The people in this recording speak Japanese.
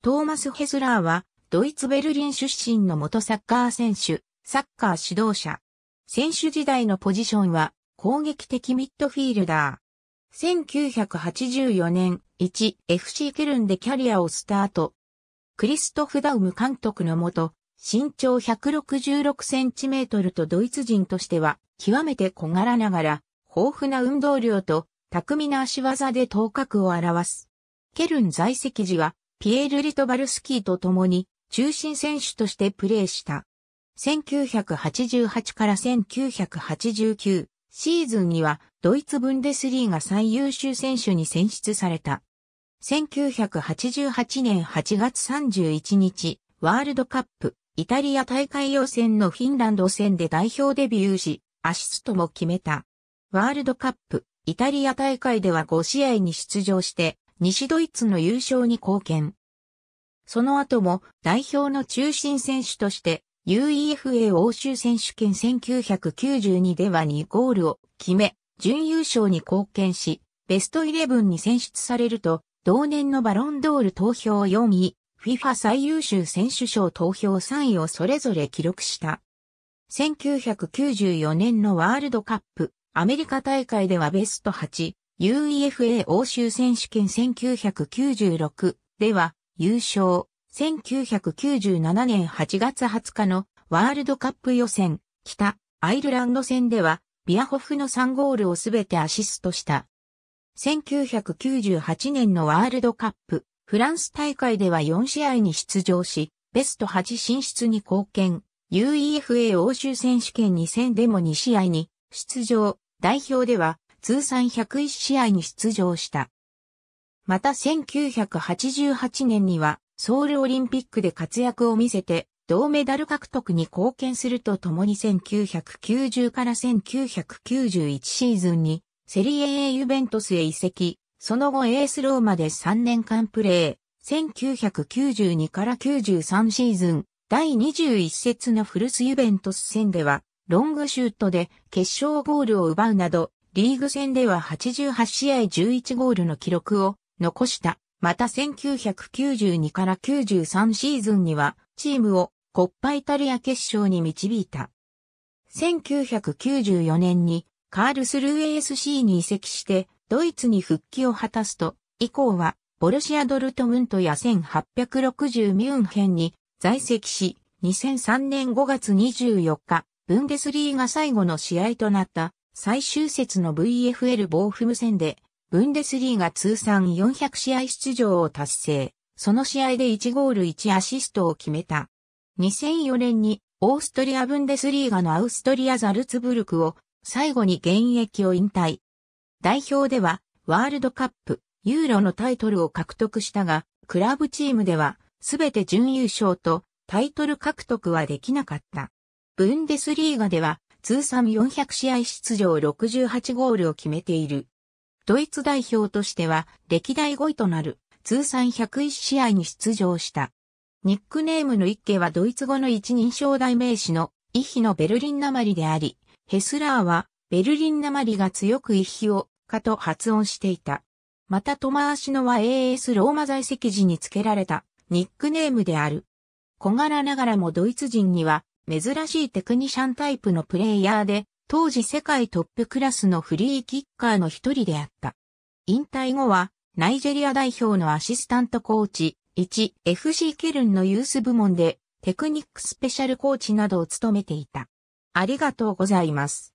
トーマス・ヘズラーは、ドイツ・ベルリン出身の元サッカー選手、サッカー指導者。選手時代のポジションは、攻撃的ミッドフィールダー。1984年、1FC ケルンでキャリアをスタート。クリストフ・ダウム監督のもと、身長166センチメートルとドイツ人としては、極めて小柄ながら、豊富な運動量と、巧みな足技で頭角を表す。ケルン在籍時は、ピエール・リトバルスキーと共に中心選手としてプレーした。1988から1989シーズンにはドイツブンデスリーが最優秀選手に選出された。1988年8月31日、ワールドカップ、イタリア大会予選のフィンランド戦で代表デビューし、アシストも決めた。ワールドカップ、イタリア大会では5試合に出場して、西ドイツの優勝に貢献。その後も代表の中心選手として UEFA 欧州選手権1992では2ゴールを決め、準優勝に貢献し、ベスト11に選出されると、同年のバロンドール投票4位、FIFA 最優秀選手賞投票3位をそれぞれ記録した。1994年のワールドカップ、アメリカ大会ではベスト8、UEFA 欧州選手権1996では、優勝、1997年8月20日のワールドカップ予選、北アイルランド戦では、ビアホフの3ゴールをすべてアシストした。1998年のワールドカップ、フランス大会では4試合に出場し、ベスト8進出に貢献、UEFA 欧州選手権2戦でも2試合に出場、代表では通算101試合に出場した。また1988年にはソウルオリンピックで活躍を見せて銅メダル獲得に貢献するとともに1990から1991シーズンにセリエ A ユベントスへ移籍、その後エースローマで3年間プレー、1992から93シーズン第21節のフルスユベントス戦ではロングシュートで決勝ゴールを奪うなどリーグ戦では88試合11ゴールの記録を残した。また1992から93シーズンには、チームをコッパイタリア決勝に導いた。1994年にカールスルー ASC に移籍して、ドイツに復帰を果たすと、以降は、ボルシア・ドルトムントや1860ミュンヘンに在籍し、2003年5月24日、ブンデスリーが最後の試合となった最終節の VFL ボーフム戦でブンデスリーが通算400試合出場を達成、その試合で1ゴール1アシストを決めた。2004年にオーストリアブンデスリーガのアウストリアザルツブルクを最後に現役を引退。代表ではワールドカップ、ユーロのタイトルを獲得したが、クラブチームでは全て準優勝とタイトル獲得はできなかった。ブンデスリーガでは通算400試合出場68ゴールを決めている。ドイツ代表としては歴代5位となる通算101試合に出場した。ニックネームの一家はドイツ語の一人称代名詞のイヒのベルリン鉛であり、ヘスラーはベルリン鉛が強くイヒをかと発音していた。またトマーシノは AS ローマ在籍時に付けられたニックネームである。小柄ながらもドイツ人には珍しいテクニシャンタイプのプレイヤーで当時世界トップクラスのフリーキッカーの一人であった。引退後は、ナイジェリア代表のアシスタントコーチ、1、FC ケルンのユース部門で、テクニックスペシャルコーチなどを務めていた。ありがとうございます。